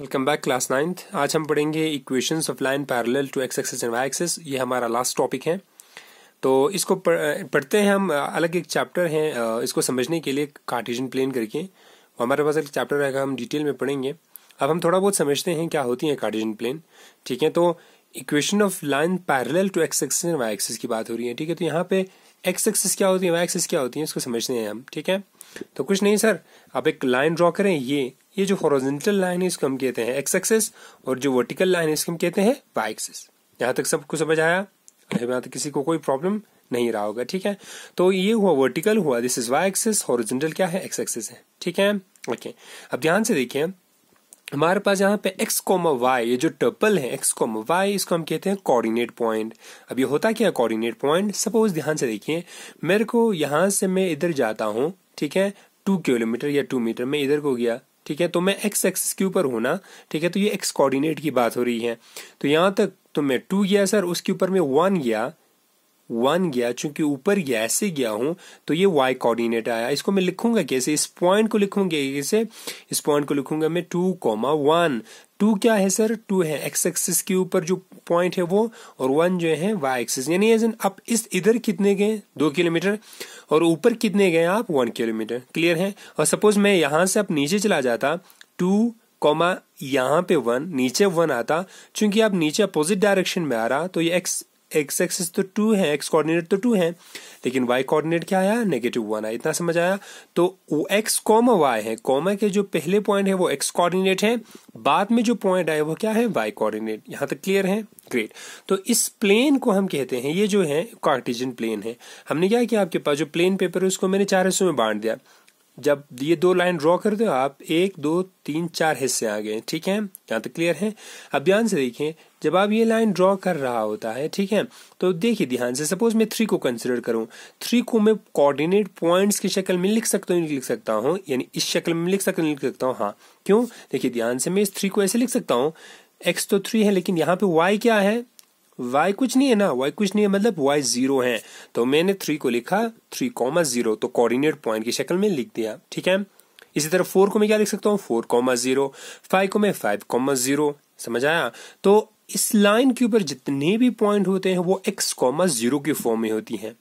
welcome back class ninth आज हम पढ़ेंगे equations of line parallel to X axes and Y axes ये हमारा लास्ट टॉपिक है तो इसको पढ़ते हैं हम अलग एक चैप्टर है इसको समझने के लिए कार्टेशियन प्लेन करके हमारे पास एक चैप्टर रहेगा हम डिटेल में पढ़ेंगे अब हम थोड़ा बहुत समझते हैं क्या होती है कार्टिजन प्लेन ठीक है तो equation of line parallel to X axes and Y axes की बात हो रही है ठीक है तो यहाँ पे एक्स एक्सेस क्या होती है वाई एक्सेस क्या होती है इसको समझते हैं हम ठीक है तो कुछ नहीं सर आप एक लाइन ड्रॉ करें ये ये जो हॉरिजॉन्टल लाइन है इसको हम कहते हैं एक्स एक्सेस और जो वर्टिकल लाइन है इसको हम कहते हैं वाई एक्सेस यहाँ तक सबको समझ आया यहाँ तक किसी को कोई प्रॉब्लम नहीं रहा होगा ठीक है तो ये हुआ वर्टिकल हुआ this is Y axes horizontal क्या है एक्स एक्सेस है ठीक है ओके अब ध्यान से देखिए हमारे पास यहाँ पे x कोमा वाई ये जो टर्पल है x कोमा वाई इसको हम कहते हैं कोऑर्डिनेट पॉइंट अब ये होता क्या है कोऑर्डिनेट पॉइंट सपोज ध्यान से देखिए मेरे को यहां से मैं इधर जाता हूँ ठीक है टू किलोमीटर या टू मीटर में इधर को गया ठीक है तो मैं एक्स एक्सिस के ऊपर हूं ना ठीक है तो ये एक्स कोऑर्डिनेट की बात हो रही है तो यहां तक तो मैं टू गया सर उसके ऊपर मैं वन गया वन गया चूंकि ऊपर गया ऐसे गया हूं तो ये वाई कोऑर्डिनेट आया इसको मैं लिखूंगा कैसे इस पॉइंट को लिखूंगा कैसे इस पॉइंट को लिखूंगा मैं टू कॉमा वन टू क्या है सर टू है एक्स एक्सिस के ऊपर जो पॉइंट है वो और वन जो है वाई एक्सिस यानी एज आप इस इधर कितने गए दो किलोमीटर और ऊपर कितने गए आप वन किलोमीटर क्लियर है और सपोज मैं यहां से आप नीचे चला जाता टू कॉमा यहाँ पे वन नीचे वन आता चूंकि आप नीचे अपोजिट डायरेक्शन में आ रहा तो ये एक्स एक्स एक्सिस तो टू है एक्स कोऑर्डिनेट तो टू है लेकिन वाई कोऑर्डिनेट क्या आया नेगेटिव वन आया इतना समझ आया तो एक्स कॉमा वाई है कॉमा के जो पहले पॉइंट है वो एक्स कोऑर्डिनेट है बाद में जो पॉइंट आया वो क्या है वाई कोऑर्डिनेट यहां तक क्लियर है ग्रेट तो इस प्लेन को हम कहते हैं ये जो है कार्टिजन प्लेन है हमने क्या किया आपके पास जो प्लेन पेपर है उसको मैंने चार हिस्सों में बांट दिया जब ये दो लाइन ड्रॉ करते हो आप एक दो तीन चार हिस्से आ गए ठीक है यहां तक क्लियर है अब ध्यान से देखें जब आप ये लाइन ड्रॉ कर रहा होता है ठीक है तो देखिए ध्यान से सपोज मैं थ्री को कंसिडर करूं थ्री को मैं कोऑर्डिनेट पॉइंट्स की शक्ल में लिख सकता हूँ लिख सकता हूँ यानी इस शक्ल में लिख सकता लिख सकता हूँ हाँ क्यों देखिए ध्यान से मैं इस थ्री को ऐसे लिख सकता हूँ एक्स तो थ्री है लेकिन यहाँ पे वाई क्या है वाई कुछ नहीं है ना वाई कुछ नहीं है मतलब वाई जीरो है तो मैंने थ्री को लिखा थ्री कॉमा जीरो तो कोऑर्डिनेट पॉइंट की शक्ल में लिख दिया ठीक है इसी तरह फोर को मैं क्या लिख सकता हूँ फोर कॉमा जीरो फाइव को मैं फाइव कॉमा जीरो समझ आया तो इस लाइन के ऊपर जितने भी पॉइंट होते हैं वो एक्स कॉमा जीरो के फॉर्म में होती हैं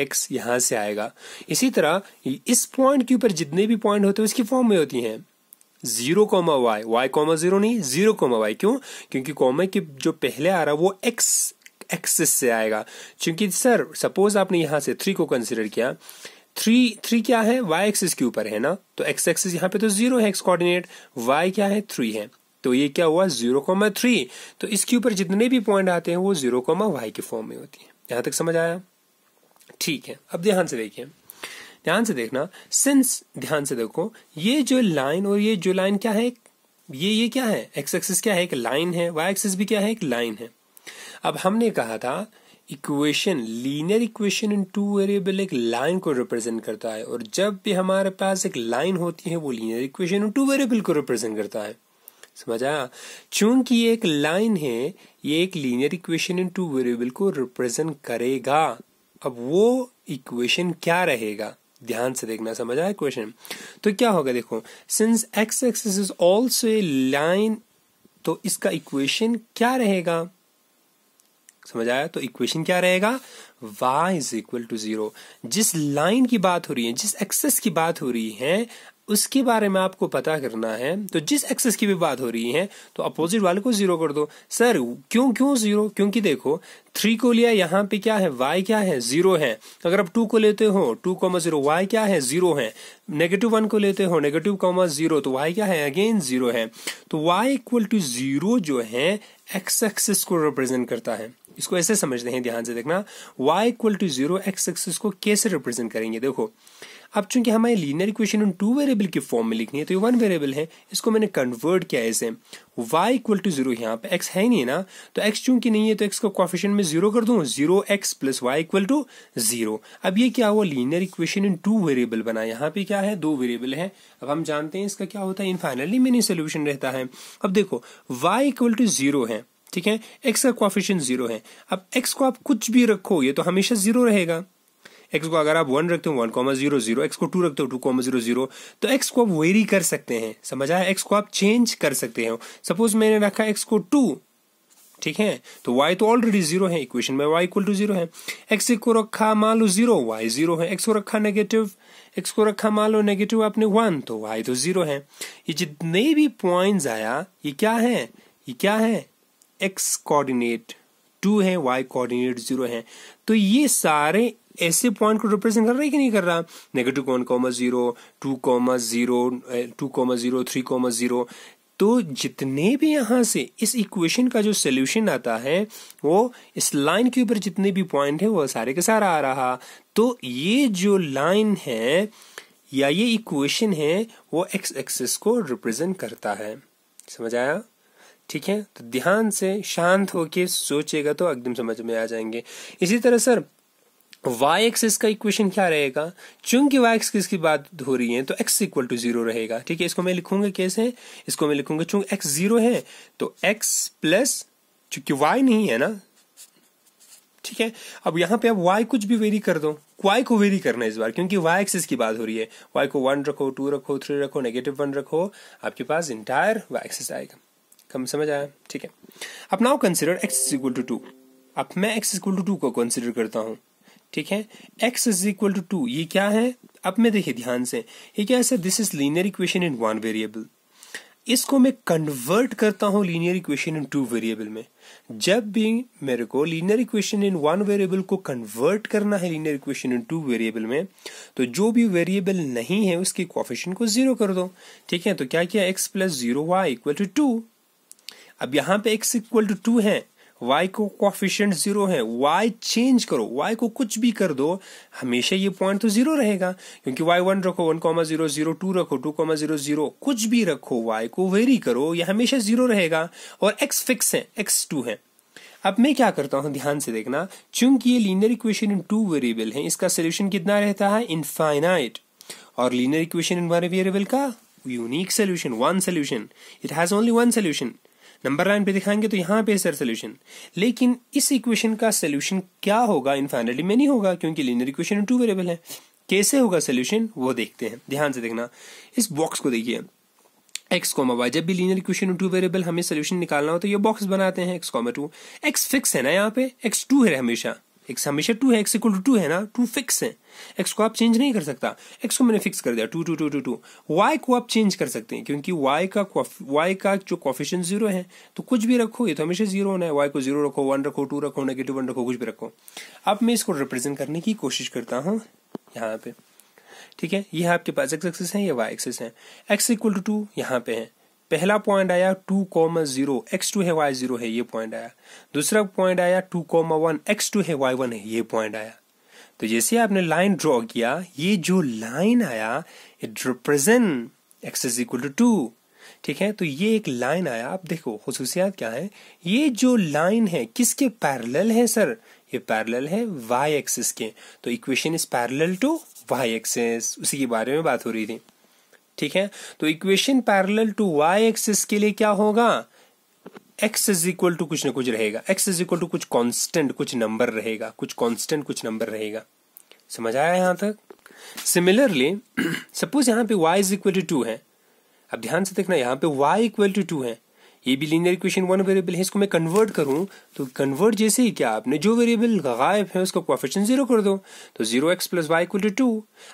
एक्स यहां से आएगा इसी तरह इस पॉइंट के ऊपर जितने भी पॉइंट होते हैं उसकी फॉर्म में होती हैं zero comma Y Y comma zero नहीं जीरो कॉमा वाई क्यों क्योंकि कॉमे के जो पहले आ रहा है वो एक्स एक्सिस से आएगा क्योंकि सर सपोज आपने यहां से थ्री को कंसिडर किया थ्री थ्री क्या है वाई एक्सिस के ऊपर है ना तो एक्स एक्सिस यहाँ पे तो जीरो है एक्स कोऑर्डिनेट वाई क्या है थ्री है तो ये क्या हुआ जीरो कॉमा थ्री तो इसके ऊपर जितने भी पॉइंट आते हैं वो जीरो कॉमा वाई के फॉर्म में होती है यहां तक समझ आया ठीक है अब ध्यान से देखिए ध्यान से देखना सिंस ध्यान से देखो ये जो लाइन और ये जो लाइन क्या है ये ये क्या है एक्स एक्सिस क्या है एक लाइन है वाई एक्सिस भी क्या है एक लाइन है अब हमने कहा था equation linear equation in two variable एक लाइन को रिप्रेजेंट करता है और जब भी हमारे पास एक लाइन होती है वो linear equation in two variable को रिप्रेजेंट करता है समझ आया चूंकि एक लाइन है ये एक linear equation in two variable को रिप्रेजेंट करेगा अब वो इक्वेशन क्या रहेगा ध्यान से देखना समझा इक्वेशन तो क्या होगा देखो since X axis is also a line तो इसका इक्वेशन क्या रहेगा समझ आया तो इक्वेशन क्या रहेगा y is equal to zero जिस लाइन की बात हो रही है जिस एक्सेस की बात हो रही है उसके बारे में आपको पता करना है तो जिस एक्सेस की भी बात हो रही है तो अपोजिट वाले को जीरो कर दो सर क्यों क्यों जीरो क्योंकि देखो थ्री को लिया यहाँ पे क्या है वाई क्या है जीरो है अगर आप टू को लेते हो टू कॉमा जीरो वाई क्या है जीरो है नेगेटिव वन को लेते हो नेगेटिव कॉमा जीरो तो वाई क्या है अगेन जीरो है तो वाई इक्वल टू जीरो जो है एक्स एक्सेस को रिप्रेजेंट करता है इसको ऐसे समझते हैं ध्यान से देखना Y equal to zero X axis को कैसे रिप्रेजेंट करेंगे देखो अब चूंकि हमारे linear equation in two variable के फॉर्म में लिखनी है तो ये वन वेरिएबल है इसको मैंने कन्वर्ट किया ऐसे y इक्वल टू जीरो यहाँ पे x है नहीं ना तो x चूंकि नहीं है तो x को क्वेश्चन में जीरो कर दूं zero x plus Y equal to zero अब ये क्या हुआ linear equation in two variable बना यहाँ पे क्या है दो वेरिएबल है अब हम जानते हैं इसका क्या होता है इन फाइनली मिनी सोल्यूशन रहता है अब देखो y इक्वल टू जीरो है ठीक है एक्स का क्वाफिशियंट जीरो है अब एक्स को आप कुछ भी रखो ये तो हमेशा जीरो रहेगा एक्स को अगर आप वन रखते हो one comma zero zero X को टू रखते हो टू कॉमा जीरो जीरो तो एक्स को आप वेरी कर सकते हैं समझ आया एक्स को आप चेंज कर सकते हो सपोज मैंने रखा एक्स को टू ठीक है तो वाई तो ऑलरेडी जीरो है इक्वेशन में वाई इक्वल टू जीरो है एक्स को रखा मान लो जीरो वाई जीरो है एक्स को रखा नेगेटिव एक्स को रखा मान लो नेगेटिव आपने वन तो वाई तो जीरो है ये जितने भी पॉइंट आया ये क्या है ये क्या है एक्स कोऑर्डिनेट टू है वाई कोऑर्डिनेट जीरो है तो ये सारे ऐसे पॉइंट को रिप्रेजेंट कर रहा है कि नहीं कर रहा negative one comma zero two comma zero two comma zero three comma zero तो जितने भी यहां से इस इक्वेशन का जो सोल्यूशन आता है वो इस लाइन के ऊपर जितने भी पॉइंट है वो सारे के सारा आ रहा तो ये जो लाइन है या ये इक्वेशन है वो एक्स एक्सेस को रिप्रेजेंट करता है समझ आया ठीक है तो ध्यान से शांत होके सोचेगा तो एकदम समझ में आ जाएंगे इसी तरह सर वाई एक्सिस का इक्वेशन क्या रहेगा चूंकि वाई एक्सिस की बात हो रही है तो एक्स इक्वल टू जीरो रहेगा ठीक है इसको मैं लिखूंगा कैसे इसको मैं लिखूंगा चूंकि एक्स जीरो है तो एक्स प्लस चूंकि वाई नहीं है ना ठीक है अब यहां पे आप वाई कुछ भी वेरी कर दो वाई को वेरी करना है इस बार क्योंकि वाई एक्सिस की बात हो रही है वाई को वन रखो टू रखो थ्री रखो नेगेटिव वन रखो आपके पास इंटायर वाई एक्सिस आएगा कम समझ आया ठीक है अब now consider X is equal to two अब मैं X is equal to two को कंसिडर करता हूँ ठीक है X is equal to two ये क्या है अब मैं देखिए ध्यान से ये क्या है sir this is linear equation in one variable इसको मैं कन्वर्ट करता हूँ linear equation in two variable में जब भी मेरे को linear equation in one variable को कन्वर्ट करना है linear equation in two variable में तो जो भी वेरिएबल नहीं है उसके कॉफिशन को जीरो कर दो ठीक है तो क्या किया X plus zero Y equal to two अब यहाँ पे एक्स इक्वल टू टू है वाई को कॉफिशियंट जीरो है वाई चेंज करो वाई को कुछ भी कर दो हमेशा ये पॉइंट तो जीरो रहेगा क्योंकि वाई वन रखो one comma zero zero two रखो टू कॉमा जीरो जीरो कुछ भी रखो वाई को वेरी करो ये हमेशा जीरो रहेगा और एक्स फिक्स है एक्स टू है अब मैं क्या करता हूं ध्यान से देखना चूंकि ये linear equation in two variable है इसका सोल्यूशन कितना रहता है इनफाइनाइट और linear equation in one variable का unique solution one solution it has only one solution number line पे दिखाएंगे तो यहाँ पे सर सोल्यूशन लेकिन इस इक्वेशन का सोल्यूशन क्या होगा इन्फाइनिटी में नहीं होगा क्योंकि लीनियर इक्वेशन टू वेरिएबल है कैसे होगा सोल्यूशन वो देखते हैं ध्यान से देखना इस बॉक्स को देखिए एक्स कॉमा वाई जब भी लीनियर इक्वेशन टू वेरिएबल हमें सोल्यूशन निकालना हो तो ये बॉक्स बनाते हैं X comma two X fix है ना यहाँ पे एक्स टू है हमेशा एक हमेशा टू है एक्स इक्वल टू टू है ना टू फिक्स है एक्स को आप चेंज नहीं कर सकता एक्स को मैंने फिक्स कर दिया two two two two two Y को आप चेंज कर सकते हैं क्योंकि वाई का वाई का जो कॉफिशन जीरो है तो कुछ भी रखो ये तो हमेशा जीरो होना है वाई को जीरो रखो वन रखो टू रखो नेगेटिव वन रखो कुछ भी रखो अब मैं इसको रिप्रेजेंट करने की कोशिश करता हूँ यहाँ पे ठीक है यह आपके पास एक्स एक्सेस है ये वाई एक्सेस है एक्स इक्वल टू टू यहाँ पे है पहला पॉइंट आया two comma zero X two है वाई जीरो है ये पॉइंट आया दूसरा पॉइंट आया two comma one X two है वाई वन है ये पॉइंट आया तो जैसे आपने लाइन ड्रॉ किया ये जो लाइन आया it represent x is equal to two ठीक है तो ये एक लाइन आया आप देखो खसूसियात क्या है ये जो लाइन है किसके पैरल है सर ये पैरल है वाई एक्सिस के तो equation is parallel to y axis उसी के बारे में बात हो रही थी ठीक है तो equation parallel to y axis के लिए क्या होगा एक्स इज इक्वल टू कुछ ना कुछ रहेगा एक्स इज इक्वल टू कुछ कांस्टेंट कुछ नंबर रहेगा कुछ कांस्टेंट कुछ नंबर रहेगा समझ आया यहां तक सिमिलरली सपोज यहां पे y is equal to two है अब ध्यान से देखना यहां पे y इक्वल टू टू है ये भी लीनियर इक्वेशन वन वेरिएबल है इसको मैं कन्वर्ट करूँ तो कन्वर्ट जैसे ही क्या आपने जो वेरिएबल गायब है उसका क्वाफिशन जीरो कर दो तो zero x plus Y equal to two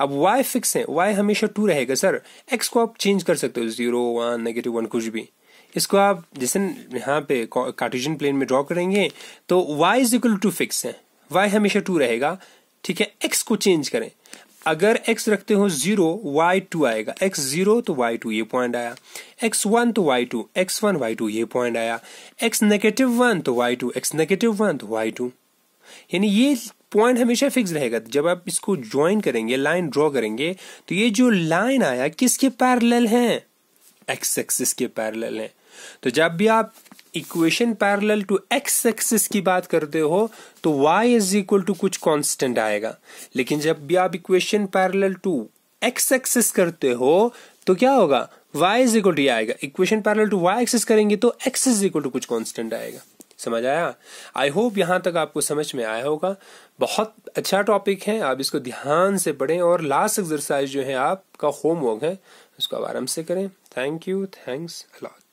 अब वाई फिक्स है वाई हमेशा टू रहेगा सर एक्स को आप चेंज कर सकते हो जीरो वन नेगेटिव वन कुछ भी इसको आप जैसे यहाँ पे कार्टिजन प्लेन में ड्रॉ करेंगे तो Y is equal to fix है वाई हमेशा टू रहेगा ठीक है एक्स को चेंज करें अगर x रखते हो जीरो वाई टू आएगा x जीरो तो y टू ये पॉइंट आया x वन तो y two x one y two ये पॉइंट आया x नेगेटिव वन तो y two x negative one तो y टू यानी ये पॉइंट हमेशा फिक्स रहेगा जब आप इसको ज्वाइन करेंगे लाइन ड्रॉ करेंगे तो ये जो लाइन आया किसके पैरल है एक्स एक्सिस के पैरल है तो जब भी आप equation parallel to x axis की बात करते हो तो वाई इज इक्वल टू कुछ कांस्टेंट आएगा लेकिन जब भी आप equation parallel to x axis करते हो तो क्या होगा y इज इक्वल टू आएगा equation parallel to y axis करेंगे तो x इज इक्वल टू कुछ कांस्टेंट आएगा समझ आया आई होप यहां तक आपको समझ में आया होगा बहुत अच्छा टॉपिक है आप इसको ध्यान से पढ़ें और लास्ट एक्सरसाइज जो है आपका होमवर्क है उसको आराम से करें थैंक यू थैंक्स अलॉट